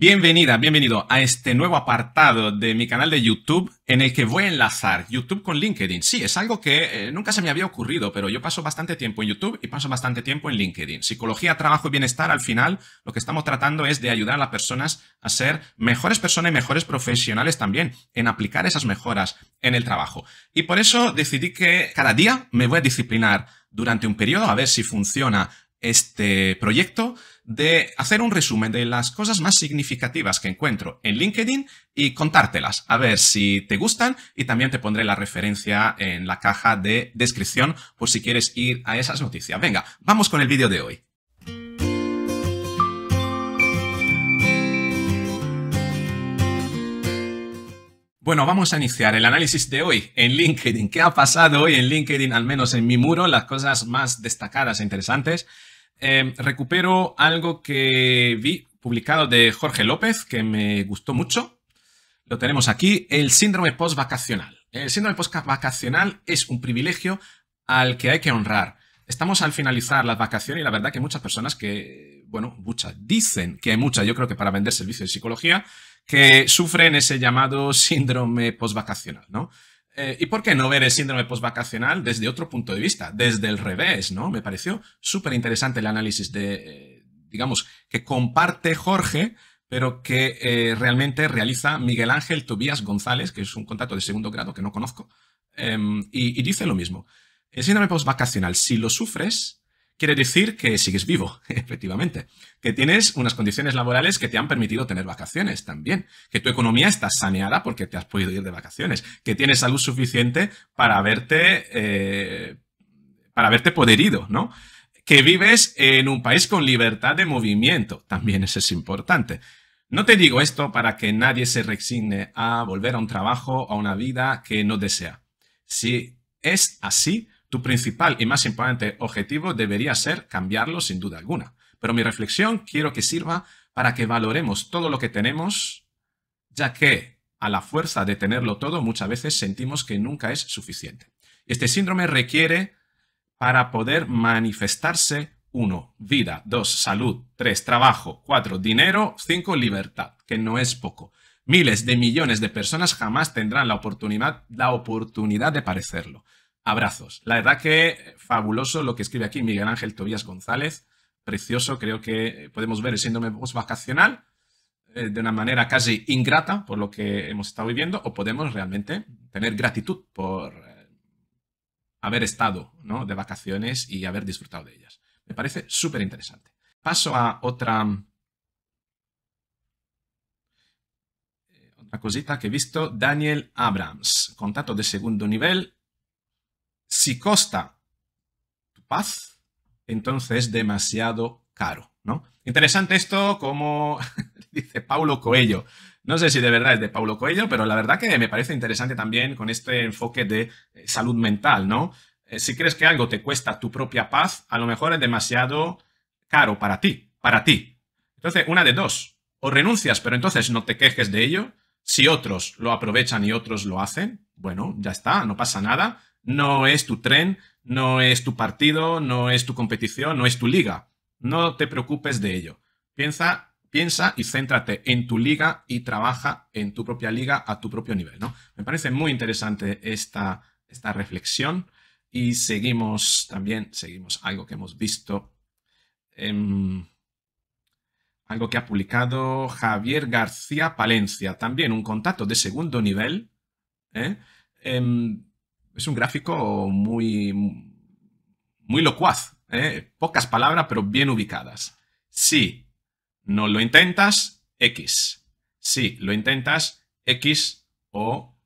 Bienvenida, bienvenido a este nuevo apartado de mi canal de YouTube en el que voy a enlazar YouTube con LinkedIn. Sí, es algo que eh, nunca se me había ocurrido, pero yo paso bastante tiempo en YouTube y paso bastante tiempo en LinkedIn. Psicología, trabajo y bienestar, al final lo que estamos tratando es de ayudar a las personas a ser mejores personas y mejores profesionales también en aplicar esas mejoras en el trabajo. Y por eso decidí que cada día me voy a disciplinar durante un periodo a ver si funciona este proyecto de hacer un resumen de las cosas más significativas que encuentro en LinkedIn y contártelas, a ver si te gustan y también te pondré la referencia en la caja de descripción por si quieres ir a esas noticias. Venga, vamos con el vídeo de hoy. Bueno, vamos a iniciar el análisis de hoy en LinkedIn. ¿Qué ha pasado hoy en LinkedIn? Al menos en mi muro, las cosas más destacadas e interesantes Em, recupero algo que vi publicado de Jorge López, que me gustó mucho. Lo tenemos aquí, el síndrome post El síndrome post es un privilegio al que hay que honrar. Estamos al finalizar las vacaciones y la verdad que muchas personas que, bueno, muchas, dicen que hay muchas, yo creo que para vender servicios de psicología, que sufren ese llamado síndrome post ¿no? Eh, ¿Y por qué no ver el síndrome postvacacional desde otro punto de vista? Desde el revés, ¿no? Me pareció súper interesante el análisis de, eh, digamos, que comparte Jorge, pero que eh, realmente realiza Miguel Ángel Tobías González, que es un contacto de segundo grado que no conozco, em, y, y dice lo mismo. El síndrome postvacacional, si lo sufres, Quiere decir que sigues vivo, efectivamente, que tienes unas condiciones laborales que te han permitido tener vacaciones también, que tu economía está saneada porque te has podido ir de vacaciones, que tienes salud suficiente para verte eh, para poder ¿no? Que vives en un país con libertad de movimiento, también eso es importante. No te digo esto para que nadie se resigne a volver a un trabajo, a una vida que no desea. Si es así, tu principal y más importante objetivo debería ser cambiarlo sin duda alguna. Pero mi reflexión quiero que sirva para que valoremos todo lo que tenemos, ya que a la fuerza de tenerlo todo muchas veces sentimos que nunca es suficiente. Este síndrome requiere para poder manifestarse uno Vida. dos Salud. tres Trabajo. cuatro Dinero. cinco Libertad, que no es poco. Miles de millones de personas jamás tendrán la oportunidad, la oportunidad de parecerlo abrazos. La verdad que fabuloso lo que escribe aquí Miguel Ángel Tobías González. Precioso, creo que podemos ver el síndrome post-vacacional eh, de una manera casi ingrata por lo que hemos estado viviendo, o podemos realmente tener gratitud por eh, haber estado ¿no? de vacaciones y haber disfrutado de ellas. Me parece súper interesante. Paso a otra, eh, otra cosita que he visto. Daniel Abrams, contacto de segundo nivel, si costa tu paz, entonces es demasiado caro, ¿no? Interesante esto como dice Paulo Coelho. No sé si de verdad es de Paulo Coelho, pero la verdad que me parece interesante también con este enfoque de eh, salud mental, ¿no? Eh, si crees que algo te cuesta tu propia paz, a lo mejor es demasiado caro para ti, para ti. Entonces, una de dos, o renuncias, pero entonces no te quejes de ello. Si otros lo aprovechan y otros lo hacen, bueno, ya está, no pasa nada. No es tu tren, no es tu partido, no es tu competición, no es tu liga. No te preocupes de ello. Piensa, piensa y céntrate en tu liga y trabaja en tu propia liga a tu propio nivel. ¿no? Me parece muy interesante esta, esta reflexión y seguimos también, seguimos algo que hemos visto. Em, algo que ha publicado Javier García Palencia, también un contacto de segundo nivel. ¿eh? Em, es un gráfico muy, muy locuaz. ¿eh? Pocas palabras, pero bien ubicadas. Si no lo intentas, X. Si lo intentas, X o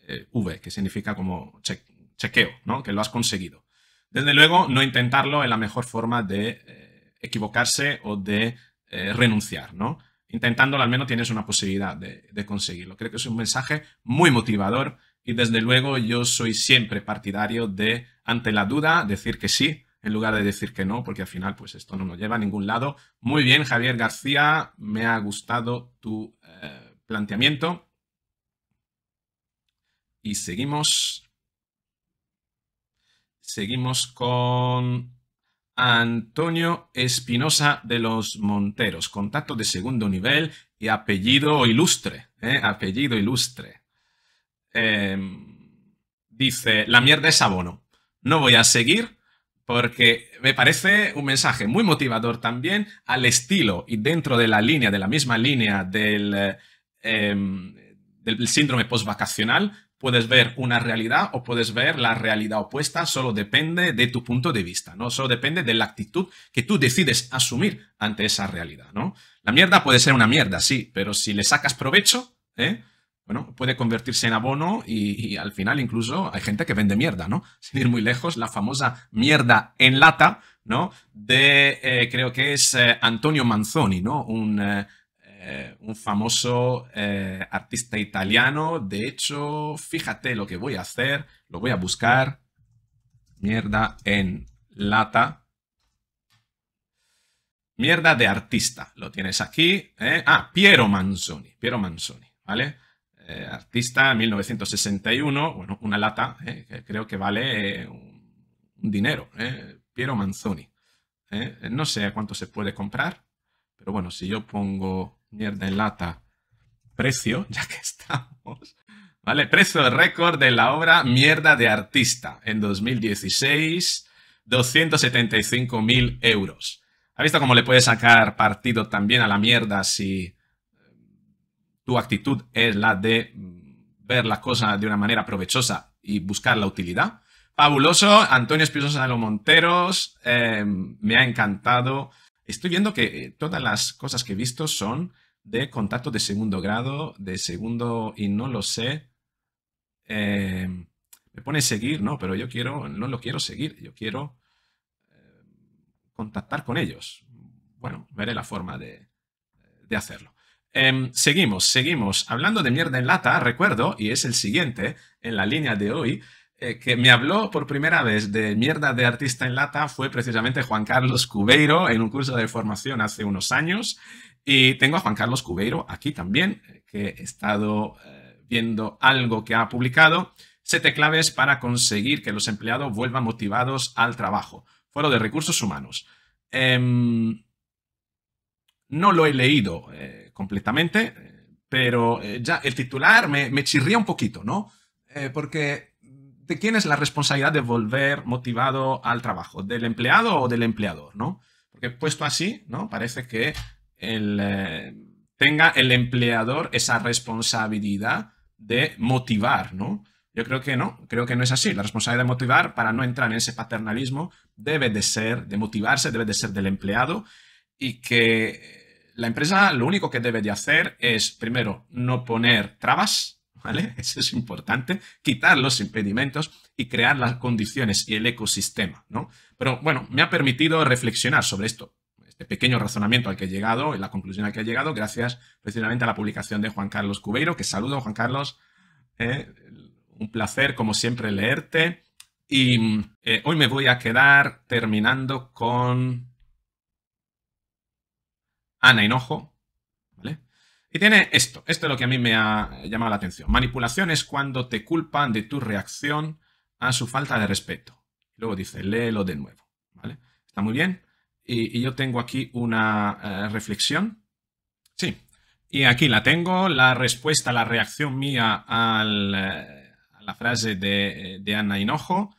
eh, V, que significa como chequeo, ¿no? que lo has conseguido. Desde luego, no intentarlo es la mejor forma de eh, equivocarse o de renunciar. ¿no? Intentándolo al menos tienes una posibilidad de, de conseguirlo. Creo que es un mensaje muy motivador y desde luego yo soy siempre partidario de, ante la duda, decir que sí en lugar de decir que no, porque al final pues esto no nos lleva a ningún lado. Muy bien, Javier García, me ha gustado tu eh, planteamiento. Y seguimos. Seguimos con Antonio Espinosa de los Monteros, contacto de segundo nivel y apellido ilustre, ¿eh? apellido ilustre. Em, dice, la mierda es abono. No voy a seguir porque me parece un mensaje muy motivador también al estilo y dentro de la línea, de la misma línea del, em, del síndrome postvacacional, puedes ver una realidad o puedes ver la realidad opuesta, solo depende de tu punto de vista, ¿no? Solo depende de la actitud que tú decides asumir ante esa realidad, ¿no? La mierda puede ser una mierda, sí, pero si le sacas provecho, ¿eh? bueno, puede convertirse en abono y, al final incluso hay gente que vende mierda, ¿no? Sin ir muy lejos, la famosa mierda en lata, ¿no? De, eh, creo que es eh, Antonio Manzoni, ¿no? Un, eh, un famoso artista italiano. De hecho, fíjate lo que voy a hacer, lo voy a buscar. Mierda en lata. Mierda de artista, lo tienes aquí. Ah, Piero Manzoni, Piero Manzoni, ¿vale? Eh, artista, 1961, bueno, una lata, eh, creo que vale eh, un, dinero, Piero Manzoni. No sé a cuánto se puede comprar, pero bueno, si yo pongo mierda en lata, precio, ya que estamos, ¿vale? Precio récord de la obra Mierda de Artista en 2016, 275.000 euros. ¿Ha visto cómo le puede sacar partido también a la mierda si tu actitud es la de mm, ver las cosas de una manera provechosa y buscar la utilidad. Fabuloso, Antonio Espinosa de los Monteros, em, me ha encantado. Estoy viendo que eh, todas las cosas que he visto son de contacto de segundo grado, de segundo y no lo sé. Em, me pone seguir, no, pero yo quiero, no lo quiero seguir, yo quiero em, contactar con ellos. Bueno, veré la forma de hacerlo. Em, seguimos, seguimos. Hablando de mierda en lata, recuerdo, y es el siguiente en la línea de hoy, eh, que me habló por primera vez de mierda de artista en lata fue precisamente Juan Carlos Cubeiro en un curso de formación hace unos años. Y tengo a Juan Carlos Cubeiro aquí también, que he estado eh, viendo algo que ha publicado. siete claves para conseguir que los empleados vuelvan motivados al trabajo. Foro de recursos humanos. Em, no lo he leído eh, completamente, eh, pero eh, ya el titular me, me, chirría un poquito, ¿no? porque ¿de quién es la responsabilidad de volver motivado al trabajo? ¿Del empleado o del empleador, no? Porque puesto así, ¿no? Parece que el, tenga el empleador esa responsabilidad de motivar, ¿no? Yo creo que no, creo que no es así. La responsabilidad de motivar, para no entrar en ese paternalismo, debe de ser, de motivarse, debe de ser del empleado y que la empresa lo único que debe de hacer es, primero, no poner trabas, ¿vale? Eso es importante, quitar los impedimentos y crear las condiciones y el ecosistema, ¿no? Pero bueno, me ha permitido reflexionar sobre esto, este pequeño razonamiento al que he llegado, y la conclusión al que he llegado, gracias precisamente a la publicación de Juan Carlos Cubeiro, que saludo, Juan Carlos. ¿eh? un placer, como siempre, leerte. Y eh, hoy me voy a quedar terminando con Ana Hinojo, ¿vale? Y tiene esto, esto es lo que a mí me ha llamado la atención. Manipulación es cuando te culpan de tu reacción a su falta de respeto. Luego dice, léelo de nuevo, ¿vale? Está muy bien. Y, yo tengo aquí una eh, reflexión. Sí, y aquí la tengo, la respuesta, la reacción mía eh, a la frase de, eh, de Ana Hinojo,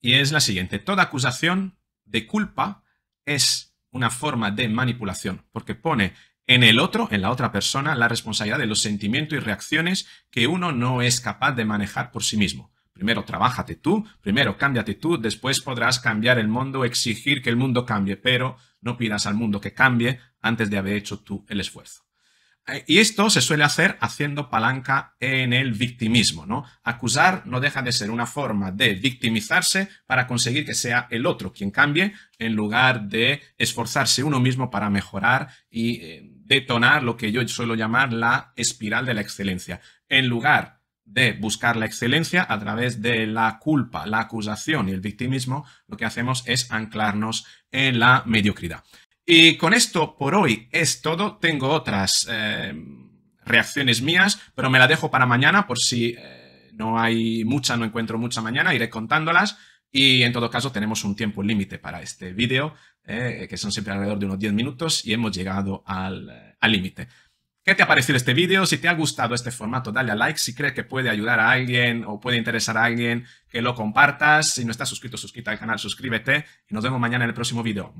y es la siguiente. Toda acusación de culpa es una forma de manipulación, porque pone en el otro, en la otra persona, la responsabilidad de los sentimientos y reacciones que uno no es capaz de manejar por sí mismo. Primero trabájate tú, primero cámbiate tú, después podrás cambiar el mundo, exigir que el mundo cambie, pero no pidas al mundo que cambie antes de haber hecho tú el esfuerzo. Eh, y esto se suele hacer haciendo palanca en el victimismo, ¿no? Acusar no deja de ser una forma de victimizarse para conseguir que sea el otro quien cambie en lugar de esforzarse uno mismo para mejorar y eh, detonar lo que yo suelo llamar la espiral de la excelencia. En lugar de buscar la excelencia a través de la culpa, la acusación y el victimismo, lo que hacemos es anclarnos en la mediocridad. Y con esto por hoy es todo. Tengo otras eh, reacciones mías, pero me la dejo para mañana por si eh, no hay mucha, no encuentro mucha mañana, iré contándolas. Y en todo caso tenemos un tiempo límite para este vídeo, eh, que son siempre alrededor de unos 10 minutos y hemos llegado al límite. ¿Qué te ha parecido este vídeo? Si te ha gustado este formato, dale a like. Si crees que puede ayudar a alguien o puede interesar a alguien, que lo compartas. Si no estás suscrito, suscríbete al canal, suscríbete. Y nos vemos mañana en el próximo vídeo.